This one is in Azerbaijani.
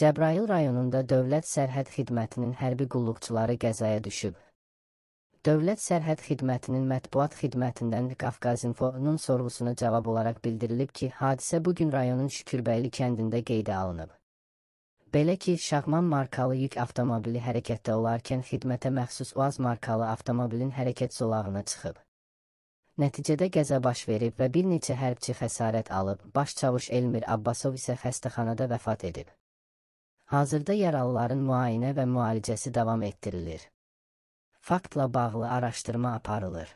Cəbrayıl rayonunda Dövlət Sərhəd Xidmətinin hərbi qulluqçuları qəzaya düşüb. Dövlət Sərhəd Xidmətinin mətbuat xidmətindən Qafqazinfo-nun sorğusuna cavab olaraq bildirilib ki, hadisə bugün rayonun Şükürbəyli kəndində qeydə alınıb. Belə ki, Şahman markalı yük avtomobili hərəkətdə olarkən xidmətə məxsus UAZ markalı avtomobilin hərəkət zolağına çıxıb. Nəticədə qəza baş verib və bir neçə hərbçi xəsarət alıb, baş çavuş Elmir Abbasov isə xəstəxanada vəfat edib. Hazırda yaralıların müayinə və müalicəsi davam etdirilir. Faktla bağlı araşdırma aparılır.